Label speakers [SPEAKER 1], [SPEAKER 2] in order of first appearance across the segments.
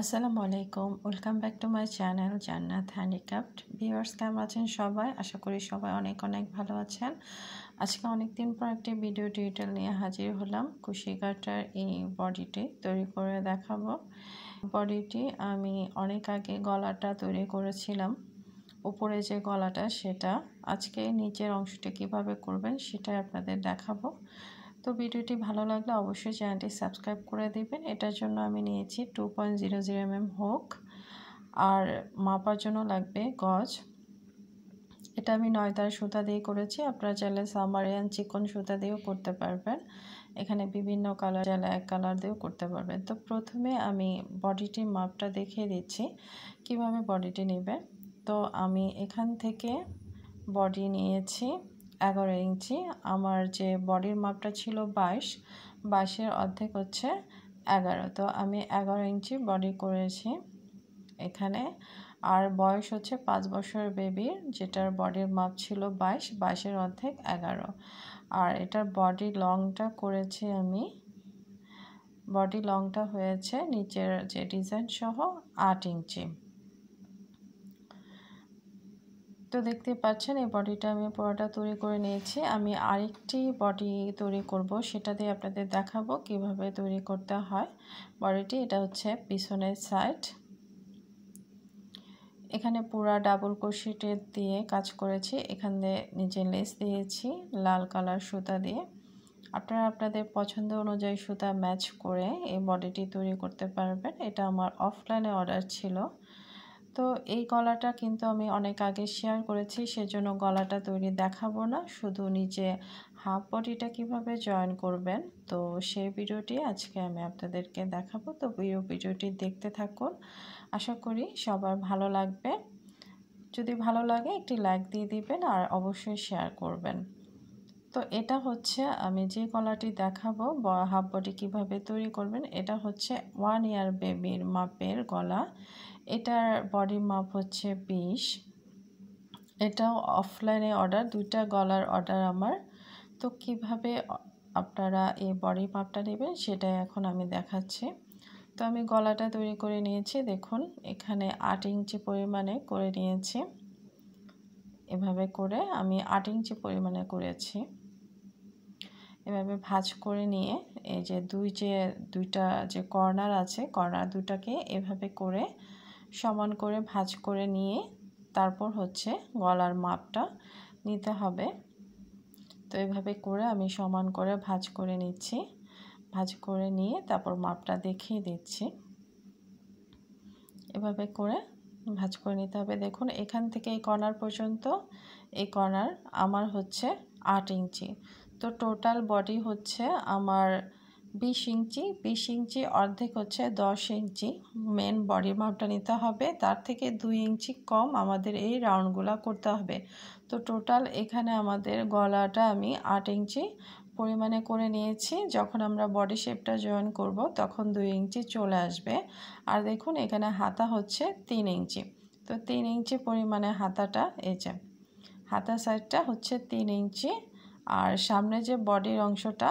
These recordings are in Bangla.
[SPEAKER 1] আসসালামু আলাইকুম welcome back to my channel Jannat handicraft viewers কেমন আছেন সবাই আশা করি সবাই অনেক অনেক ভালো আছেন আজকে অনেক দিন পর একটি ভিডিও টিউটোরিয়াল নিয়ে হাজির হলাম কুশি কাটার এই বডিটি তৈরি করে দেখাবো বডিটি আমি অনেক আগে গলাটা তৈরি করেছিলাম উপরে যে গলাটা সেটা আজকে নিচের অংশটি কিভাবে করবেন সেটাই আপনাদের দেখাবো তো ভিডিওটি ভালো লাগলে অবশ্যই চ্যানেলটি সাবস্ক্রাইব করে দেবেন এটার জন্য আমি নিয়েছি two point zero zero M হোক আর মাপার জন্য লাগবে গজ এটা আমি নয়তার সুতা দিয়ে করেছি আপনারা চাইলে সামারিয়ান চিকন সুতা দিয়েও করতে পারবেন এখানে বিভিন্ন কালার চাইলে এক কালার দিয়েও করতে পারবেন তো প্রথমে আমি বডিটির মাপটা দেখিয়ে দিচ্ছি কিভাবে বডিটি নেবে তো আমি এখান থেকে বডি নিয়েছি এগারো ইঞ্চি আমার যে বডির মাপটা ছিল বাইশ বাইশের অর্ধেক হচ্ছে এগারো তো আমি এগারো ইঞ্চি বডি করেছি এখানে আর বয়স হচ্ছে পাঁচ বছর বেবির যেটার বডির মাপ ছিল বাইশ বাইশের অর্ধেক এগারো আর এটার বডি লংটা করেছি আমি বডি লংটা হয়েছে নিচের যে ডিজাইন সহ আট ইঞ্চি তো দেখতে পাচ্ছেন এই বডিটা আমি পরোটা তৈরি করে নিয়েছি আমি আরেকটি বডি তৈরি করব দিয়ে আপনাদের দেখাবো কিভাবে তৈরি করতে হয় বডিটি এটা হচ্ছে পিছনের সাইড এখানে পুরা ডাবল ক্রোশেটের দিয়ে কাজ করেছি এখান দিয়ে নিচে লেস দিয়েছি লাল কালার সুতা দিয়ে আপনারা আপনাদের পছন্দ অনুযায়ী সুতা ম্যাচ করে এই বডিটি তৈরি করতে পারবেন এটা আমার অফলাইনে অর্ডার ছিল তো এই গলাটা কিন্তু আমি অনেক আগে শেয়ার করেছি সেজন্য গলাটা তৈরি দেখাবো না শুধু নিচে হাফ বডিটা কিভাবে জয়েন করবেন তো সেই ভিডিওটি আজকে আমি আপনাদেরকে দেখাবো তো প্রিয় ভিডিওটি দেখতে থাকুন আশা করি সবার ভালো লাগবে যদি ভালো লাগে একটি লাইক দিয়ে দিবেন আর অবশ্যই শেয়ার করবেন তো এটা হচ্ছে আমি যে গলাটি দেখাবো হাফ বডি কীভাবে তৈরি করবেন এটা হচ্ছে ওয়ান ইয়ার বেবির মাপের গলা এটার বডির মাপ হচ্ছে বিশ এটাও অফলাইনে অর্ডার দুইটা গলার অর্ডার আমার তো কিভাবে আপনারা এই বডি মাপটা নেবেন সেটাই এখন আমি দেখাচ্ছি তো আমি গলাটা তৈরি করে নিয়েছি দেখুন এখানে আট ইঞ্চি পরিমাণে করে নিয়েছি এভাবে করে আমি আট ইঞ্চি পরিমাণে করেছি এভাবে ভাজ করে নিয়ে এই যে দুই যে দুইটা যে কর্নার আছে কর্নার দুটাকে এভাবে করে সমান করে ভাঁজ করে নিয়ে তারপর হচ্ছে গলার মাপটা নিতে হবে তো এভাবে করে আমি সমান করে ভাঁজ করে নিচ্ছি ভাঁজ করে নিয়ে তারপর মাপটা দেখিয়ে দিচ্ছি এভাবে করে ভাঁজ করে নিতে হবে দেখুন এখান থেকে এই কর্নার পর্যন্ত এই কর্নার আমার হচ্ছে আট ইঞ্চি তো টোটাল বডি হচ্ছে আমার বিশ ইঞ্চি বিশ ইঞ্চি অর্ধেক হচ্ছে দশ ইঞ্চি মেন বডির মাপটা নিতে হবে তার থেকে দুই ইঞ্চি কম আমাদের এই রাউন্ডগুলা করতে হবে তো টোটাল এখানে আমাদের গলাটা আমি আট ইঞ্চি পরিমাণে করে নিয়েছি যখন আমরা বডি শেপটা জয়েন করব তখন দুই ইঞ্চি চলে আসবে আর দেখুন এখানে হাতা হচ্ছে তিন ইঞ্চি তো তিন ইঞ্চি পরিমাণে হাতাটা এই যে হাতা সাইডটা হচ্ছে তিন ইঞ্চি আর সামনে যে বডির অংশটা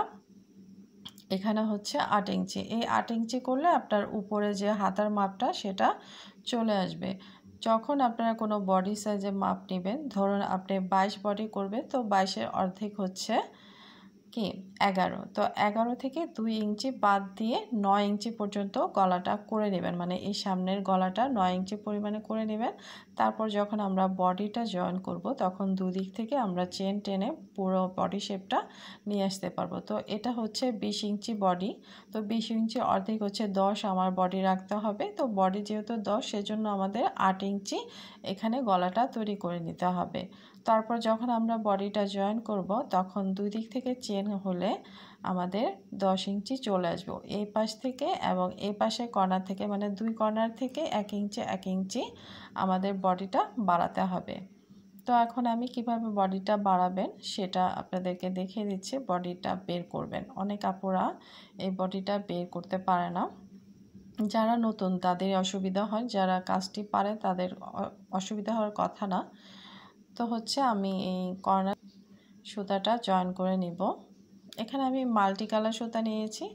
[SPEAKER 1] এখানে হচ্ছে আট ইঞ্চি এই আট ইঞ্চি করলে আপনার উপরে যে হাতার মাপটা সেটা চলে আসবে যখন আপনারা কোনো বডি সাইজে মাপ নেবেন ধরুন আপনি বাইশ বডি করবেন তো বাইশের অর্ধেক হচ্ছে কি এগারো তো এগারো থেকে দুই ইঞ্চি বাদ দিয়ে নয় ইঞ্চি পর্যন্ত গলাটা করে নেবেন মানে এই সামনের গলাটা নয় ইঞ্চি পরিমাণে করে নেবেন তারপর যখন আমরা বডিটা জয়েন করব তখন দুদিক থেকে আমরা চেন টেনে পুরো বডি শেপটা নিয়ে আসতে পারবো তো এটা হচ্ছে বিশ ইঞ্চি বডি তো বিশ ইঞ্চি অর্ধেক হচ্ছে দশ আমার বডি রাখতে হবে তো বডি যেহেতু দশ সেজন্য আমাদের আট ইঞ্চি এখানে গলাটা তৈরি করে নিতে হবে তারপর যখন আমরা বডিটা জয়েন করব তখন দুই দিক থেকে চেন হলে আমাদের দশ ইঞ্চি চলে আসবো এই পাশ থেকে এবং এই পাশে কর্নার থেকে মানে দুই কর্নার থেকে এক ইঞ্চি এক ইঞ্চি আমাদের বডিটা বাড়াতে হবে তো এখন আমি কিভাবে বডিটা বাড়াবেন সেটা আপনাদেরকে দেখিয়ে দিচ্ছি বডিটা বের করবেন অনেক আপুরা এই বডিটা বের করতে পারে না যারা নতুন তাদের অসুবিধা হয় যারা কাজটি পারে তাদের অসুবিধা হওয়ার কথা না তো হচ্ছে আমি এই কর্নার সুতাটা জয়েন করে নিব এখানে আমি মাল্টি কালার সুতা নিয়েছি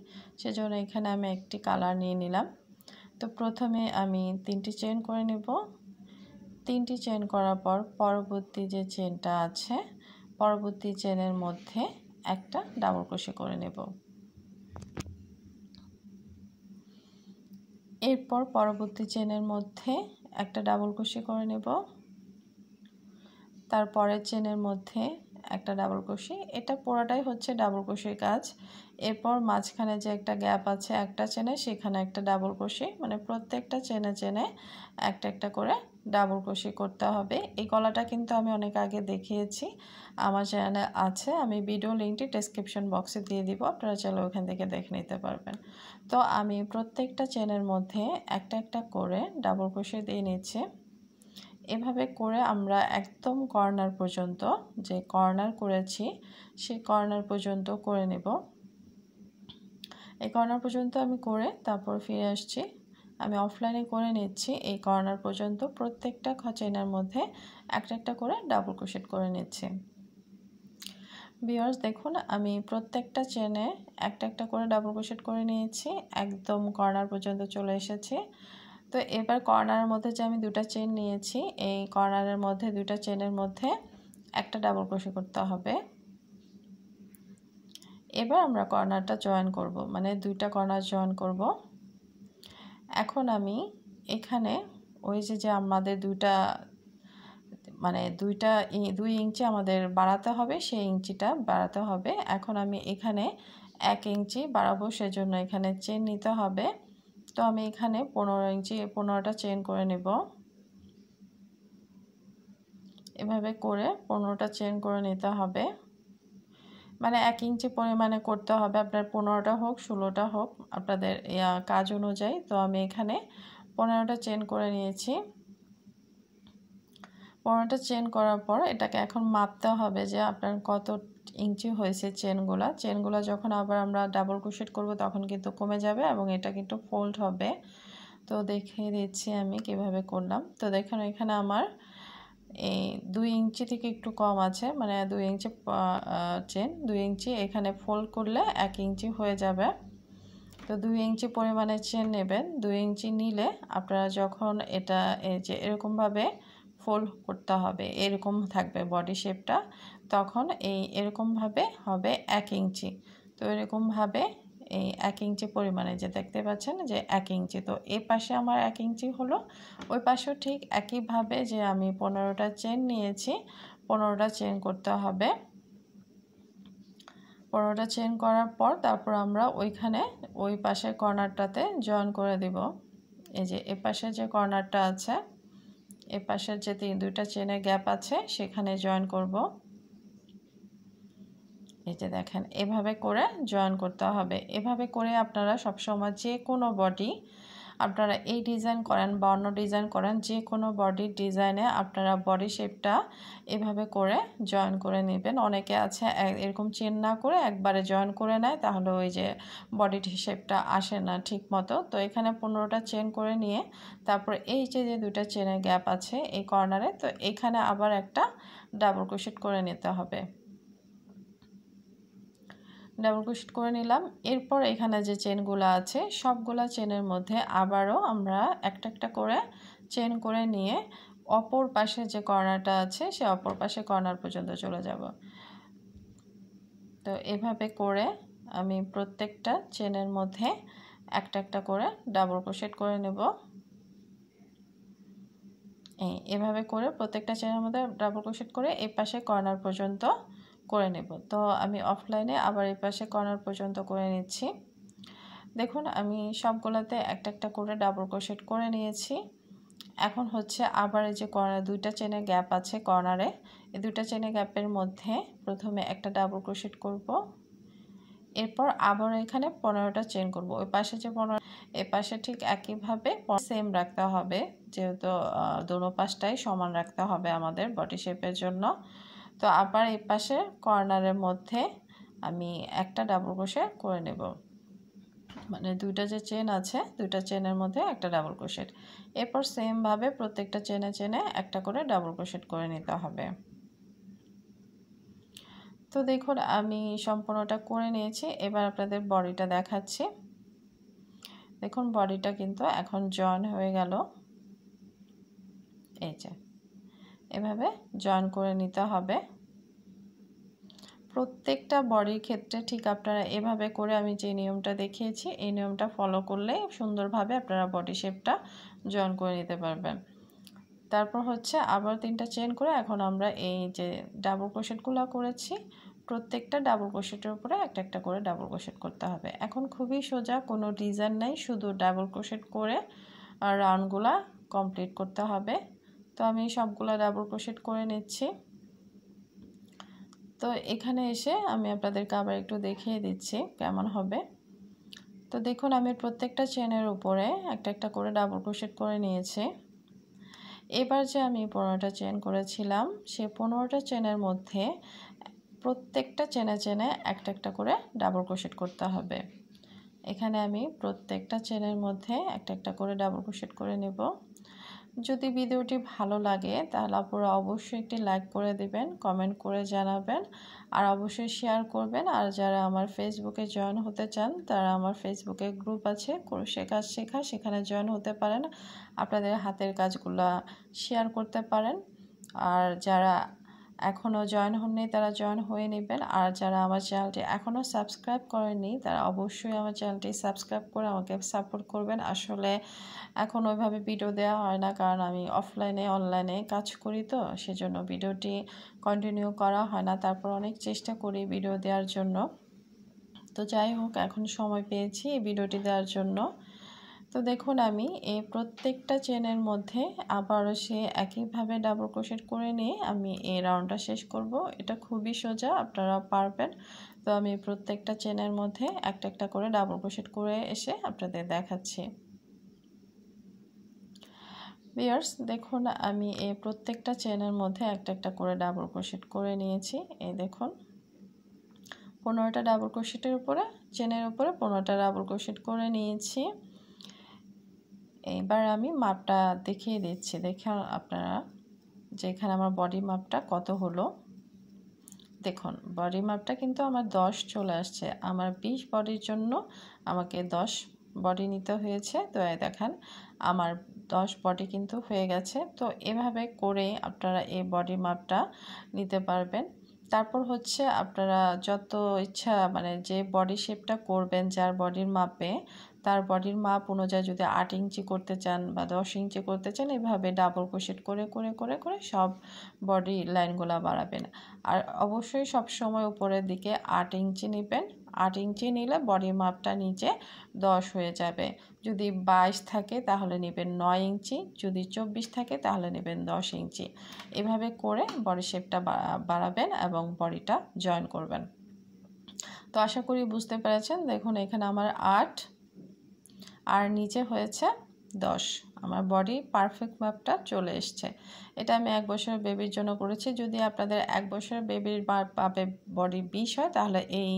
[SPEAKER 1] সেজন্য এখানে আমি একটি কালার নিয়ে নিলাম তো প্রথমে আমি তিনটি চেন করে নেব তিনটি চেন করার পর পরবর্তী যে চেনটা আছে পরবর্তী চেনের মধ্যে একটা ডাবল ক্রোশে করে নেব এরপর পরবর্তী চেনের মধ্যে একটা ডাবল ক্রোশে করে নেব তার পরের চেনের মধ্যে একটা ডাবল ক্রোশি এটা পুরাটাই হচ্ছে ডাবল ক্রোশির কাজ এরপর মাঝখানে যে একটা গ্যাপ আছে একটা চেনে সেখানে একটা ডাবল ক্রোশি মানে প্রত্যেকটা চেনে চেনে একটা একটা করে ডাবল ক্রোশি করতে হবে এই কলাটা কিন্তু আমি অনেক আগে দেখিয়েছি আমার চ্যানেলে আছে আমি ভিডিও লিঙ্কটি ডেসক্রিপশন বক্সে দিয়ে দিব আপনারা চাইলে ওখান থেকে দেখে নিতে পারবেন তো আমি প্রত্যেকটা চেনের মধ্যে একটা একটা করে ডাবল ক্রোশি দিয়ে নিচ্ছি এভাবে করে আমরা একদম কর্নার পর্যন্ত যে কর্নার করেছি সে কর্নার পর্যন্ত করে নেব এই কর্নার পর্যন্ত আমি করে তারপর ফিরে আসছি আমি অফলাইনে করে নিচ্ছি এই কর্নার পর্যন্ত প্রত্যেকটা খচেনার মধ্যে একটা একটা করে ডাবল ক্রোশেট করে নিচ্ছি বিয়ার্স দেখুন আমি প্রত্যেকটা চেনে একটা একটা করে ডাবল ক্রোশেট করে নিয়েছি একদম কর্নার পর্যন্ত চলে এসেছি তো এবার কর্নারের মধ্যে যে আমি দুটা চেন নিয়েছি এই কর্নারের মধ্যে দুটা চেনের মধ্যে একটা ডাবল ক্রোশি করতে হবে এবার আমরা কর্নারটা জয়েন করব মানে দুইটা কর্নার জয়েন করব এখন আমি এখানে ওই যে যে আমাদের দুইটা মানে দুইটা দুই ইঞ্চি আমাদের বাড়াতে হবে সেই ইঞ্চিটা বাড়াতে হবে এখন আমি এখানে এক ইঞ্চি বাড়াবো সেজন্য এখানে চেন নিতে হবে তো আমি এখানে পনেরো ইঞ্চি পনেরোটা চেন করে নেব এভাবে করে পনেরোটা চেন করে নিতে হবে মানে এক ইঞ্চি পরিমাণে করতে হবে আপনার পনেরোটা হোক ষোলোটা হোক আপনাদের কাজ অনুযায়ী তো আমি এখানে পনেরোটা চেন করে নিয়েছি পনেরোটা চেন করার পর এটাকে এখন মাপতে হবে যে আপনার কত ইঞ্চি হয়েছে চেনগুলা চেনগুলা যখন আবার আমরা ডাবল ক্রোশেট করব তখন কিন্তু কমে যাবে এবং এটা কিন্তু ফোল্ড হবে তো দেখিয়ে দিচ্ছি আমি কিভাবে করলাম তো দেখেন এখানে আমার এই দুই ইঞ্চি থেকে একটু কম আছে মানে দুই ইঞ্চি চেন দুই ইঞ্চি এখানে ফোল্ড করলে এক ইঞ্চি হয়ে যাবে তো দুই ইঞ্চি পরিমাণে চেন নেবেন দুই ইঞ্চি নিলে আপনারা যখন এটা এই যে এরকমভাবে ফোল্ড করতে হবে এরকম থাকবে বডি শেপটা তখন এই এরকমভাবে হবে এক ইঞ্চি তো এরকমভাবে এই এক ইঞ্চি পরিমাণে যে দেখতে পাচ্ছেন যে এক ইঞ্চি তো এ পাশে আমার এক ইঞ্চি হলো ওই পাশেও ঠিক একইভাবে যে আমি পনেরোটা চেন নিয়েছি পনেরোটা চেন করতে হবে পনেরোটা চেন করার পর তারপর আমরা ওইখানে ওই পাশের কর্নারটাতে জয়েন করে দিব এই যে এ পাশে যে কর্নারটা আছে এ পাশের যে তিন দুইটা চেনের গ্যাপ আছে সেখানে জয়েন করব এই যে দেখেন এভাবে করে জয়েন করতে হবে এভাবে করে আপনারা সবসময় যে কোনো বডি আপনারা এই ডিজাইন করেন বা অন্য ডিজাইন করেন যে কোনো বডির ডিজাইনে আপনারা বডি শেপটা এভাবে করে জয়েন করে নেবেন অনেকে আছে এরকম চেন না করে একবারে জয়েন করে নেয় তাহলে ওই যে বডির শেপটা আসে না ঠিক মতো তো এখানে পনেরোটা চেন করে নিয়ে তারপর এই যে যে দুইটা চেনের গ্যাপ আছে এই কর্নারে তো এখানে আবার একটা ডাবল ক্রোশেট করে নিতে হবে ডাবল ক্রোশেট করে নিলাম এরপর এখানে যে চেনগুলো আছে সবগুলা চেনের মধ্যে আবারও আমরা একটা একটা করে চেন করে নিয়ে অপর পাশে যে কর্নারটা আছে সে অপর পাশে কর্নার পর্যন্ত চলে যাব তো এভাবে করে আমি প্রত্যেকটা চেনের মধ্যে একটা একটা করে ডাবল ক্রোশেট করে নেব এভাবে করে প্রত্যেকটা চেনের মধ্যে ডাবল ক্রোশেট করে এ পাশে কর্নার পর্যন্ত করে নেব তো আমি অফলাইনে আবার এই পাশে কর্নার পর্যন্ত করে নিচ্ছি দেখুন আমি সবগুলোতে একটা একটা করে ডাবল ক্রোশেট করে নিয়েছি এখন হচ্ছে আবার এই যে কর্নার দুইটা চেনে গ্যাপ আছে কর্নারে এই দুইটা চেনে গ্যাপের মধ্যে প্রথমে একটা ডাবল ক্রোশেট করব এরপর আবার এখানে পনেরোটা চেন করব ওই পাশে যে পনেরো এ পাশে ঠিক একইভাবে সেম রাখতে হবে যেহেতু দোনো পাশটাই সমান রাখতে হবে আমাদের বডি শেপের জন্য তো আবার এ পাশে কর্নারের মধ্যে আমি একটা ডাবল ক্রোশেট করে নেব মানে দুইটা যে চেন আছে দুইটা চেনের মধ্যে একটা ডাবল ক্রোশেট এরপর সেমভাবে প্রত্যেকটা চেনে চেনে একটা করে ডাবল ক্রোশেট করে নিতে হবে তো দেখুন আমি সম্পূর্ণটা করে নিয়েছি এবার আপনাদের বডিটা দেখাচ্ছি দেখুন বডিটা কিন্তু এখন জয়েন হয়ে গেল এই যে এভাবে জয়েন করে নিতে হবে প্রত্যেকটা বডির ক্ষেত্রে ঠিক আপনারা এভাবে করে আমি যে নিয়মটা দেখিয়েছি এই নিয়মটা ফলো করলে সুন্দরভাবে আপনারা বডি শেপটা জয়েন করে নিতে পারবেন তারপর হচ্ছে আবার তিনটা চেন করে এখন আমরা এই যে ডাবল ক্রোশেটগুলো করেছি প্রত্যেকটা ডাবল ক্রোশেটের উপরে একটা একটা করে ডাবল ক্রোশেট করতে হবে এখন খুবই সোজা কোনো ডিজাইন নাই শুধু ডাবল ক্রোশেট করে রাউন্ডগুলা কমপ্লিট করতে হবে তো আমি সবগুলো ডাবল ক্রোশেট করে নিচ্ছি তো এখানে এসে আমি আপনাদেরকে আবার একটু দেখিয়ে দিচ্ছি কেমন হবে তো দেখুন আমি প্রত্যেকটা চেনের উপরে একটা একটা করে ডাবল ক্রোশেট করে নিয়েছি এবার যে আমি পনেরোটা চেন করেছিলাম সে পনেরোটা চেনের মধ্যে প্রত্যেকটা চেনে চেনে একটা একটা করে ডাবল ক্রোশেট করতে হবে এখানে আমি প্রত্যেকটা চেনের মধ্যে একটা একটা করে ডাবল ক্রোশেট করে নেব যদি ভিডিওটি ভালো লাগে তাহলে আপনারা অবশ্যই একটি লাইক করে দিবেন কমেন্ট করে জানাবেন আর অবশ্যই শেয়ার করবেন আর যারা আমার ফেসবুকে জয়েন হতে চান তারা আমার ফেসবুকে গ্রুপ আছে শেখা শেখা সেখানে জয়েন হতে পারেন আপনাদের হাতের কাজগুলা শেয়ার করতে পারেন আর যারা এখনও জয়েন হননি তারা জয়েন হয়ে নেবেন আর যারা আমার চ্যানেলটি এখনও সাবস্ক্রাইব করেননি তারা অবশ্যই আমার চ্যানেলটি সাবস্ক্রাইব করে আমাকে সাপোর্ট করবেন আসলে এখন ওইভাবে ভিডিও দেওয়া হয় না কারণ আমি অফলাইনে অনলাইনে কাজ করি তো সেজন্য ভিডিওটি কন্টিনিউ করা হয় না তারপর অনেক চেষ্টা করি ভিডিও দেওয়ার জন্য তো যাই হোক এখন সময় পেয়েছি ভিডিওটি দেওয়ার জন্য তো দেখুন আমি এই প্রত্যেকটা চেনের মধ্যে আবারও সে একইভাবে ডাবল ক্রোশেট করে নিয়ে আমি এই রাউন্ডটা শেষ করব এটা খুবই সোজা আপনারা পারবেন তো আমি প্রত্যেকটা চেনের মধ্যে একটা একটা করে ডাবল ক্রোশেট করে এসে আপনাদের দেখাচ্ছি বিয়ার্স দেখুন আমি এই প্রত্যেকটা চেনের মধ্যে একটা একটা করে ডাবল ক্রোশেট করে নিয়েছি এই দেখুন পনেরোটা ডাবল ক্রোশেটের উপরে চেনের উপরে পনেরোটা ডাবল ক্রোশেট করে নিয়েছি এবার আমি মাপটা দেখিয়ে দিচ্ছি দেখে আপনারা যে এখানে আমার বডি মাপটা কত হলো দেখুন বডি মাপটা কিন্তু আমার দশ চলে আসছে আমার বিশ বডির জন্য আমাকে দশ বডি নিতে হয়েছে তো দেখেন আমার দশ বডি কিন্তু হয়ে গেছে তো এভাবে করে আপনারা এই বডি মাপটা নিতে পারবেন তারপর হচ্ছে আপনারা যত ইচ্ছা মানে যে বডি শেপটা করবেন যার বডির মাপে তার বডির মাপ অনুযায়ী যদি আট ইঞ্চি করতে চান বা দশ ইঞ্চি করতে চান এভাবে ডাবল ক্রোশেট করে করে করে করে সব বডি লাইনগুলো বাড়াবেন আর অবশ্যই সব সময় উপরের দিকে আট ইঞ্চি নেবেন আট ইঞ্চি নিলে বডির মাপটা নিচে দশ হয়ে যাবে যদি বাইশ থাকে তাহলে নেবেন নয় ইঞ্চি যদি চব্বিশ থাকে তাহলে নেবেন দশ ইঞ্চি এভাবে করে বডি শেপটা বাড়াবেন এবং বডিটা জয়েন করবেন তো আশা করি বুঝতে পেরেছেন দেখুন এখানে আমার আট আর নিচে হয়েছে দশ আমার বডি পারফেক্ট মাপটা চলে এসছে এটা আমি এক বছরের বেবির জন্য করেছি যদি আপনাদের এক বছরের বেবির বাপে বডি বিশ হয় তাহলে এই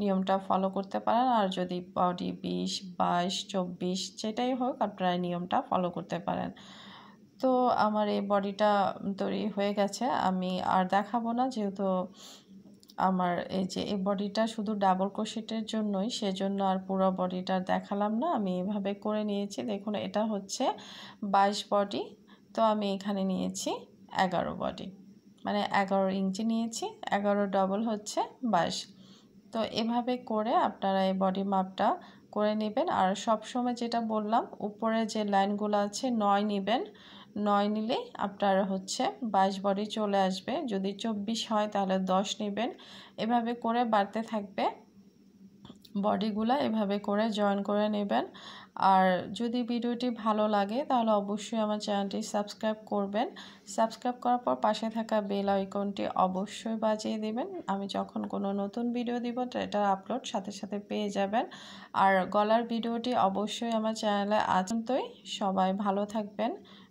[SPEAKER 1] নিয়মটা ফলো করতে পারেন আর যদি বডি বিশ বাইশ চব্বিশ যেটাই হোক আপনারা এই নিয়মটা ফলো করতে পারেন তো আমার এই বডিটা তৈরি হয়ে গেছে আমি আর দেখাবো না যেহেতু আমার এই যে এই বডিটা শুধু ডাবল কোশেটের জন্যই সেজন্য আর পুরো বডিটা দেখালাম না আমি এভাবে করে নিয়েছি দেখুন এটা হচ্ছে বাইশ বডি তো আমি এখানে নিয়েছি এগারো বডি মানে এগারো ইঞ্চি নিয়েছি এগারো ডবল হচ্ছে বাইশ তো এভাবে করে আপনারা এই বডি মাপটা করে নেবেন আর সব সময় যেটা বললাম উপরে যে লাইনগুলো আছে নয় নেবেন নয় নিলে আপনার হচ্ছে বাইশ বডি চলে আসবে যদি চব্বিশ হয় তাহলে দশ নেবেন এভাবে করে বাড়তে থাকবে বডিগুলো এভাবে করে জয়েন করে নেবেন আর যদি ভিডিওটি ভালো লাগে তাহলে অবশ্যই আমার চ্যানেলটি সাবস্ক্রাইব করবেন সাবস্ক্রাইব করার পর পাশে থাকা বেল আইকনটি অবশ্যই বাজিয়ে দেবেন আমি যখন কোনো নতুন ভিডিও দিব এটার আপলোড সাথে সাথে পেয়ে যাবেন আর গলার ভিডিওটি অবশ্যই আমার চ্যানেলে আজন্তই সবাই ভালো থাকবেন